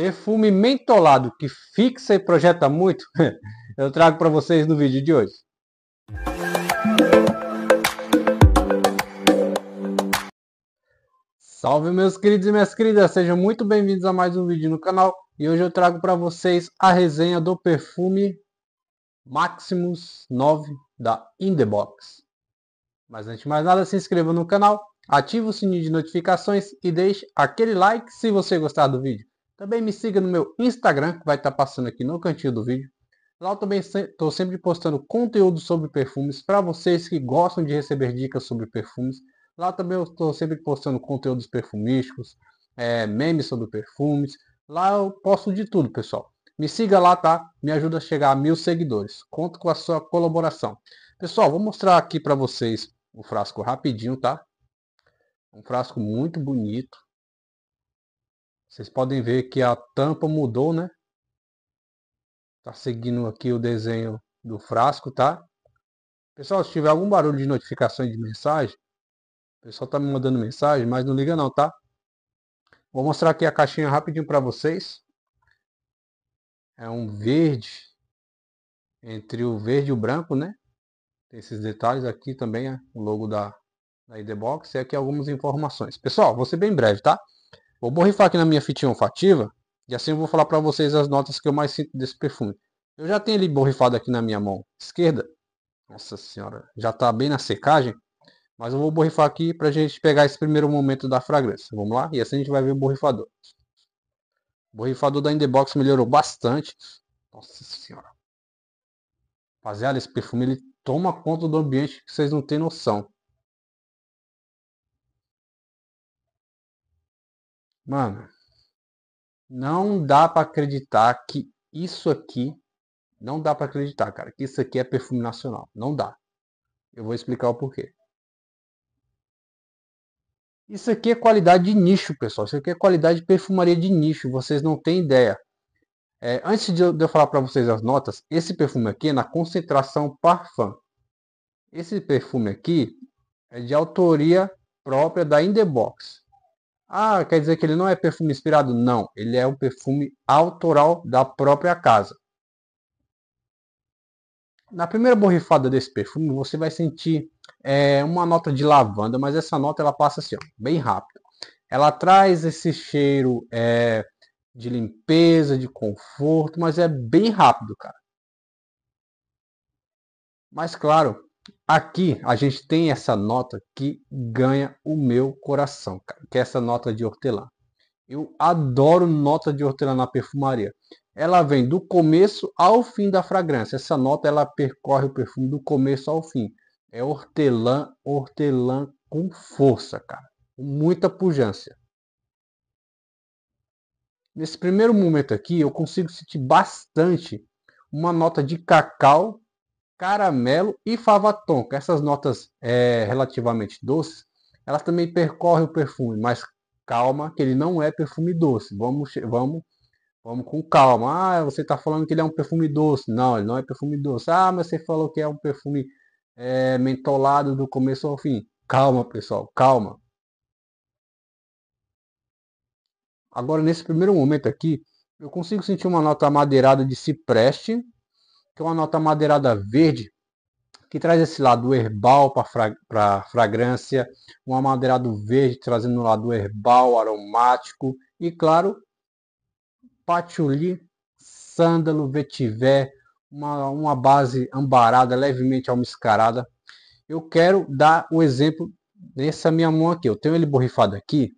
Perfume mentolado que fixa e projeta muito? Eu trago para vocês no vídeo de hoje. Salve meus queridos e minhas queridas, sejam muito bem-vindos a mais um vídeo no canal. E hoje eu trago para vocês a resenha do perfume Maximus 9 da Indebox. Mas antes de mais nada, se inscreva no canal, ative o sininho de notificações e deixe aquele like se você gostar do vídeo. Também me siga no meu Instagram, que vai estar tá passando aqui no cantinho do vídeo. Lá eu também estou sempre postando conteúdo sobre perfumes para vocês que gostam de receber dicas sobre perfumes. Lá também eu estou sempre postando conteúdos perfumísticos, é, memes sobre perfumes. Lá eu posto de tudo, pessoal. Me siga lá, tá? Me ajuda a chegar a mil seguidores. Conto com a sua colaboração. Pessoal, vou mostrar aqui para vocês o frasco rapidinho, tá? Um frasco muito bonito vocês podem ver que a tampa mudou, né? Tá seguindo aqui o desenho do frasco, tá? Pessoal, se tiver algum barulho de notificação de mensagem, o pessoal tá me mandando mensagem, mas não liga não, tá? Vou mostrar aqui a caixinha rapidinho para vocês. É um verde, entre o verde e o branco, né? Tem esses detalhes aqui também, é o logo da, da ID Box e aqui algumas informações. Pessoal, você bem breve, tá? Vou borrifar aqui na minha fitinha olfativa. E assim eu vou falar para vocês as notas que eu mais sinto desse perfume. Eu já tenho ele borrifado aqui na minha mão esquerda. Nossa senhora, já está bem na secagem. Mas eu vou borrifar aqui para a gente pegar esse primeiro momento da fragrância. Vamos lá? E assim a gente vai ver o borrifador. O borrifador da Indebox melhorou bastante. Nossa senhora. Rapaziada, esse perfume ele toma conta do ambiente que vocês não têm noção. Mano, não dá para acreditar que isso aqui. Não dá para acreditar, cara, que isso aqui é perfume nacional. Não dá. Eu vou explicar o porquê. Isso aqui é qualidade de nicho, pessoal. Isso aqui é qualidade de perfumaria de nicho. Vocês não têm ideia. É, antes de eu, falar para vocês as notas, esse perfume aqui é na concentração Parfum. Esse perfume aqui é de autoria própria da Indebox. Ah, quer dizer que ele não é perfume inspirado? Não, ele é um perfume autoral da própria casa. Na primeira borrifada desse perfume, você vai sentir é, uma nota de lavanda, mas essa nota ela passa assim, ó, bem rápido. Ela traz esse cheiro é, de limpeza, de conforto, mas é bem rápido, cara. Mas claro, Aqui a gente tem essa nota que ganha o meu coração, que é essa nota de hortelã. Eu adoro nota de hortelã na perfumaria. Ela vem do começo ao fim da fragrância. Essa nota ela percorre o perfume do começo ao fim. É hortelã, hortelã com força, cara, com muita pujança. Nesse primeiro momento aqui, eu consigo sentir bastante uma nota de cacau caramelo e fava tonka. Essas notas é, relativamente doces, elas também percorrem o perfume, mas calma, que ele não é perfume doce. Vamos, vamos, vamos com calma. Ah, você está falando que ele é um perfume doce. Não, ele não é perfume doce. Ah, mas você falou que é um perfume é, mentolado do começo ao fim. Calma, pessoal, calma. Agora, nesse primeiro momento aqui, eu consigo sentir uma nota madeirada de cipreste, que é uma nota madeirada verde, que traz esse lado herbal para a fragrância, um amadeirado verde trazendo um lado herbal, aromático e, claro, patchouli, sândalo, vetiver, uma, uma base ambarada, levemente almiscarada. Eu quero dar o um exemplo nessa minha mão aqui. Eu tenho ele borrifado aqui.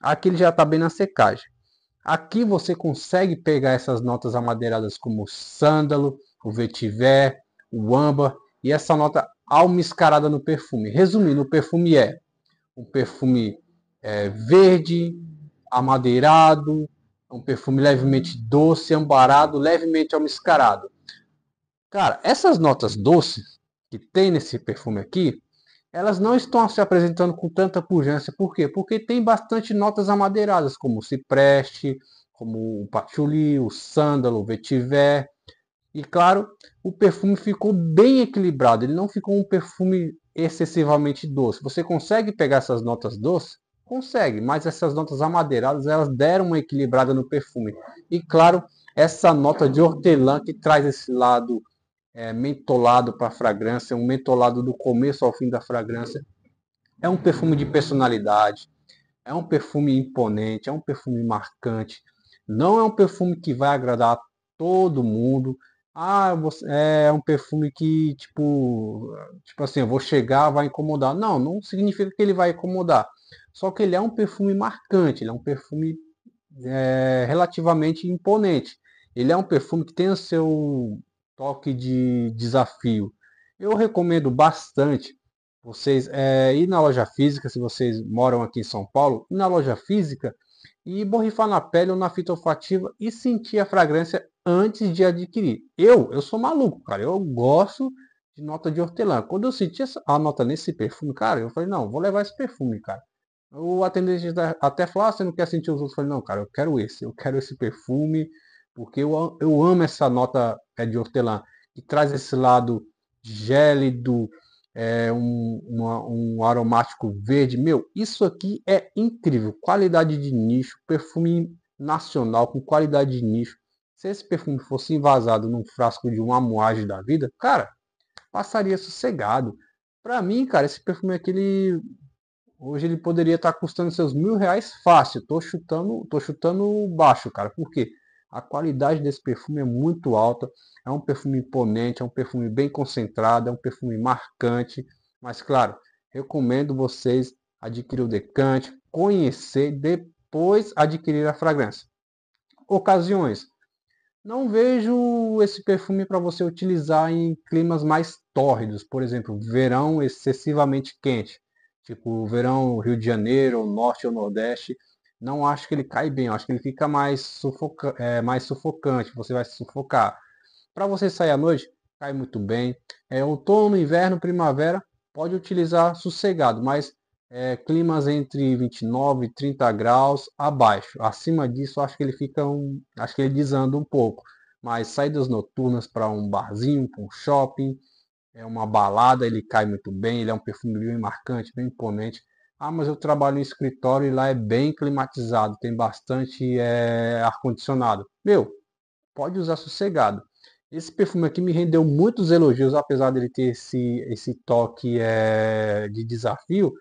Aqui ele já está bem na secagem. Aqui você consegue pegar essas notas amadeiradas como sândalo, o vetiver, o âmbar e essa nota almiscarada no perfume. Resumindo, o perfume é um perfume é, verde, amadeirado, é um perfume levemente doce, ambarado, levemente almiscarado. Cara, essas notas doces que tem nesse perfume aqui, elas não estão se apresentando com tanta pujança. Por quê? Porque tem bastante notas amadeiradas, como o cipreste, como o patchouli, o sândalo, o vetiver, e claro, o perfume ficou bem equilibrado, ele não ficou um perfume excessivamente doce. Você consegue pegar essas notas doces? Consegue, mas essas notas amadeiradas, elas deram uma equilibrada no perfume. E claro, essa nota de hortelã que traz esse lado é, mentolado para a fragrância, um mentolado do começo ao fim da fragrância. É um perfume de personalidade, é um perfume imponente, é um perfume marcante. Não é um perfume que vai agradar a todo mundo, ah, você- é um perfume que, tipo, tipo assim, eu vou chegar, vai incomodar. Não, não significa que ele vai incomodar. Só que ele é um perfume marcante, ele é um perfume é, relativamente imponente. Ele é um perfume que tem o seu toque de desafio. Eu recomendo bastante vocês é, ir na loja física, se vocês moram aqui em São Paulo, ir na loja física e borrifar na pele ou na fita olfativa e sentir a fragrância antes de adquirir. Eu, eu sou maluco, cara. Eu gosto de nota de hortelã. Quando eu senti a nota nesse perfume, cara, eu falei, não, vou levar esse perfume, cara. O atendente até falou, ah, você não quer sentir os outros? Eu falei, não, cara, eu quero esse, eu quero esse perfume, porque eu, eu amo essa nota é, de hortelã, que traz esse lado gélido, é, um, uma, um aromático verde. Meu, isso aqui é incrível. Qualidade de nicho, perfume nacional com qualidade de nicho. Se esse perfume fosse invasado num frasco de uma moagem da vida, cara, passaria sossegado. Para mim, cara, esse perfume aqui, ele... hoje ele poderia estar tá custando seus mil reais fácil. Tô chutando, tô chutando baixo, cara. Por quê? A qualidade desse perfume é muito alta. É um perfume imponente, é um perfume bem concentrado, é um perfume marcante. Mas, claro, recomendo vocês adquirir o decante, conhecer, depois adquirir a fragrância. Ocasiões. Não vejo esse perfume para você utilizar em climas mais tórridos, por exemplo, verão excessivamente quente, tipo verão Rio de Janeiro, Norte ou Nordeste não acho que ele cai bem, acho que ele fica mais, sufoca é, mais sufocante, você vai se sufocar. Para você sair à noite, cai muito bem. É, outono, inverno, primavera, pode utilizar sossegado, mas é, climas entre 29 e 30 graus abaixo. Acima disso, acho que ele fica um, acho que ele desanda um pouco. Mas saídas noturnas para um barzinho, para um shopping, é uma balada, ele cai muito bem, ele é um perfume bem marcante, bem imponente. Ah, mas eu trabalho em escritório e lá é bem climatizado, tem bastante é, ar-condicionado. Meu, pode usar sossegado. Esse perfume aqui me rendeu muitos elogios, apesar dele ter esse, esse toque é, de desafio.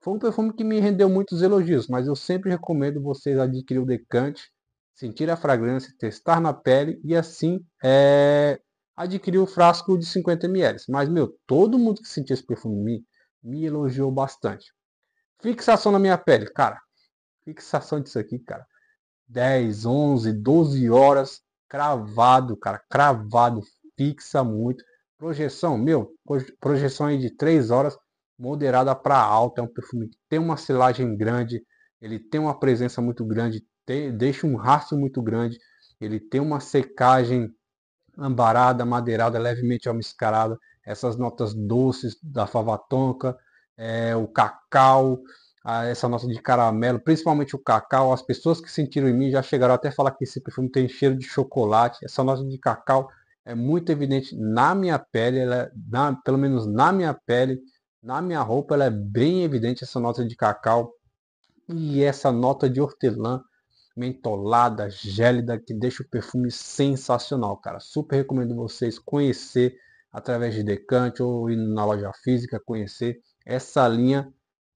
Foi um perfume que me rendeu muitos elogios, mas eu sempre recomendo vocês adquirir o decante, sentir a fragrância, testar na pele e assim é, adquirir o frasco de 50 ml. Mas, meu, todo mundo que sentiu esse perfume me, me elogiou bastante. Fixação na minha pele, cara. Fixação disso aqui, cara. 10, 11, 12 horas cravado, cara. Cravado, fixa muito. Projeção, meu, projeção aí de 3 horas moderada para alta. É um perfume que tem uma selagem grande, ele tem uma presença muito grande, tem, deixa um rastro muito grande, ele tem uma secagem ambarada, madeirada, levemente almiscarada, essas notas doces da fava tonka, é, o cacau, a, essa nota de caramelo, principalmente o cacau. As pessoas que sentiram em mim já chegaram até a falar que esse perfume tem cheiro de chocolate. Essa nota de cacau é muito evidente na minha pele, ela, é, na, pelo menos na minha pele, na minha roupa, ela é bem evidente essa nota de cacau e essa nota de hortelã mentolada, gélida, que deixa o perfume sensacional, cara. Super recomendo vocês conhecer através de decante ou ir na loja física, conhecer essa linha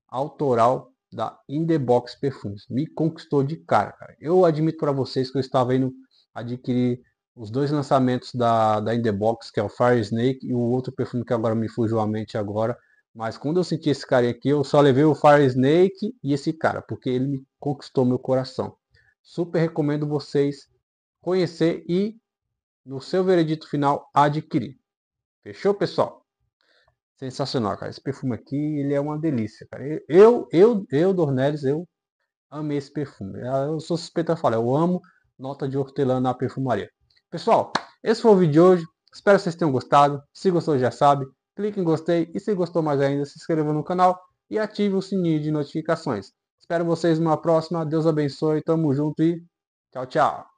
autoral da In The Box Perfumes. Me conquistou de cara, cara. Eu admito para vocês que eu estava indo adquirir os dois lançamentos da, da In The Box, que é o Fire Snake, e o outro perfume que agora me fugiu à mente agora. Mas quando eu senti esse cara aqui, eu só levei o Fire Snake e esse cara, porque ele me conquistou meu coração. Super recomendo vocês conhecer e, no seu veredito final, adquirir. Fechou, pessoal? Sensacional, cara. Esse perfume aqui, ele é uma delícia, cara. Eu, eu, eu, Dornelis, eu amei esse perfume. Ah, eu sou suspeita a falar, eu amo nota de hortelã na perfumaria. Pessoal, esse foi o vídeo de hoje. Espero que vocês tenham gostado. Se gostou, já sabe. Clique em gostei. E se gostou mais ainda, se inscreva no canal e ative o sininho de notificações. Espero vocês numa próxima. Deus abençoe. Tamo junto e tchau, tchau.